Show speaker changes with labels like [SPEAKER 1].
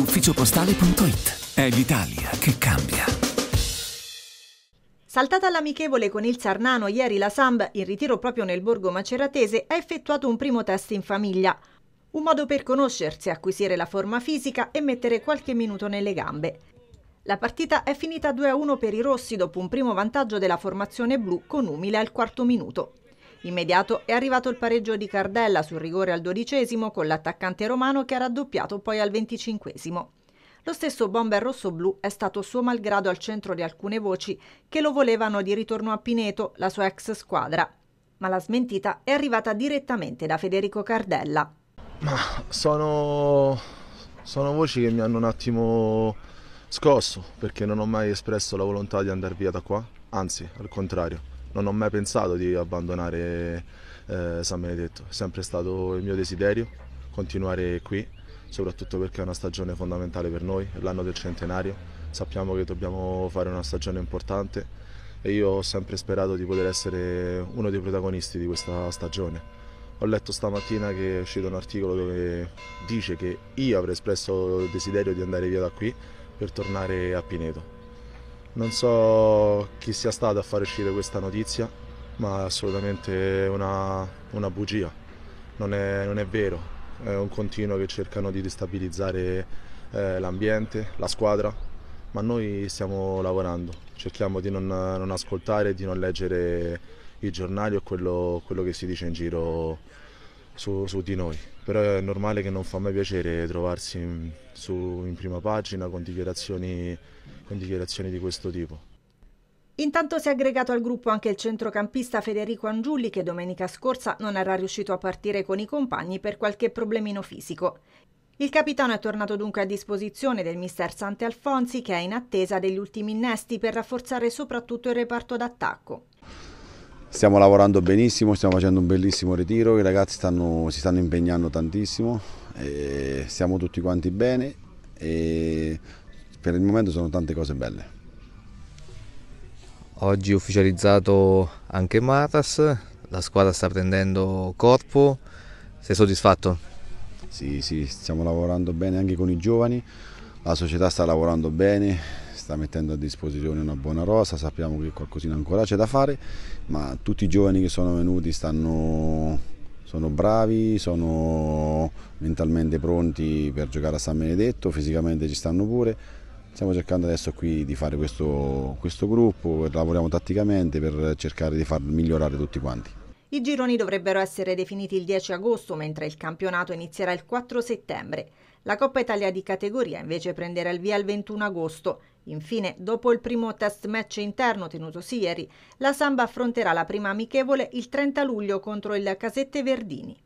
[SPEAKER 1] ufficiopostale.it. È l'Italia che cambia. Saltata all'amichevole con il Sarnano ieri la Samb, in ritiro proprio nel borgo maceratese, ha effettuato un primo test in famiglia. Un modo per conoscersi, acquisire la forma fisica e mettere qualche minuto nelle gambe. La partita è finita 2-1 per i rossi dopo un primo vantaggio della formazione blu con umile al quarto minuto. Immediato è arrivato il pareggio di Cardella sul rigore al dodicesimo con l'attaccante romano che ha raddoppiato poi al venticinquesimo. Lo stesso bomber rosso-blu è stato suo malgrado al centro di alcune voci che lo volevano di ritorno a Pineto, la sua ex squadra. Ma la smentita è arrivata direttamente da Federico Cardella.
[SPEAKER 2] Ma sono, sono voci che mi hanno un attimo scosso perché non ho mai espresso la volontà di andare via da qua, anzi al contrario non ho mai pensato di abbandonare eh, San Benedetto, è sempre stato il mio desiderio continuare qui, soprattutto perché è una stagione fondamentale per noi, è l'anno del centenario, sappiamo che dobbiamo fare una stagione importante e io ho sempre sperato di poter essere uno dei protagonisti di questa stagione. Ho letto stamattina che è uscito un articolo dove dice che io avrei espresso il desiderio di andare via da qui per tornare a Pineto. Non so chi sia stato a far uscire questa notizia, ma è assolutamente una, una bugia. Non è, non è, vero. È un continuo che cercano di destabilizzare eh, l'ambiente, la squadra, ma noi stiamo lavorando. Cerchiamo di non, non ascoltare, di non leggere i giornali o quello, quello che si dice in giro su, su, di noi. Però è normale che non fa mai piacere trovarsi in, su, in prima pagina con dichiarazioni, con dichiarazioni di questo tipo.
[SPEAKER 1] Intanto si è aggregato al gruppo anche il centrocampista Federico Angiulli che domenica scorsa non era riuscito a partire con i compagni per qualche problemino fisico. Il capitano è tornato dunque a disposizione del mister Sante Alfonsi che è in attesa degli ultimi innesti per rafforzare soprattutto il reparto d'attacco.
[SPEAKER 3] Stiamo lavorando benissimo, stiamo facendo un bellissimo ritiro, i ragazzi stanno, si stanno impegnando tantissimo, stiamo tutti quanti bene e per il momento sono tante cose belle. Oggi ufficializzato anche Matas, la squadra sta prendendo corpo, sei soddisfatto? Sì, sì, stiamo lavorando bene anche con i giovani, la società sta lavorando bene, sta mettendo a disposizione una buona rosa, sappiamo che qualcosina ancora c'è da fare, ma tutti i giovani che sono venuti stanno, sono bravi, sono mentalmente pronti per giocare a San Benedetto, fisicamente ci stanno pure. Stiamo cercando adesso qui di fare questo, questo gruppo, lavoriamo tatticamente per cercare di far migliorare tutti quanti.
[SPEAKER 1] I gironi dovrebbero essere definiti il 10 agosto, mentre il campionato inizierà il 4 settembre. La Coppa Italia di categoria invece prenderà il via il 21 agosto. Infine, dopo il primo test match interno tenutosi ieri, la Samba affronterà la prima amichevole il 30 luglio contro il Casette Verdini.